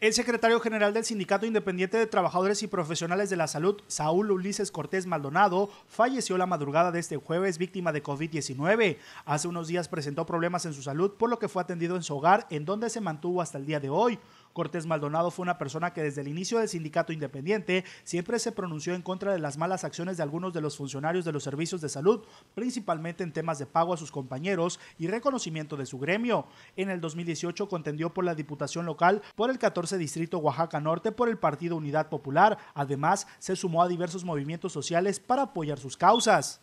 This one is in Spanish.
El secretario general del Sindicato Independiente de Trabajadores y Profesionales de la Salud, Saúl Ulises Cortés Maldonado, falleció la madrugada de este jueves víctima de COVID-19. Hace unos días presentó problemas en su salud, por lo que fue atendido en su hogar, en donde se mantuvo hasta el día de hoy. Cortés Maldonado fue una persona que desde el inicio del sindicato independiente siempre se pronunció en contra de las malas acciones de algunos de los funcionarios de los servicios de salud, principalmente en temas de pago a sus compañeros y reconocimiento de su gremio. En el 2018 contendió por la Diputación Local por el 14 Distrito Oaxaca Norte por el Partido Unidad Popular. Además, se sumó a diversos movimientos sociales para apoyar sus causas.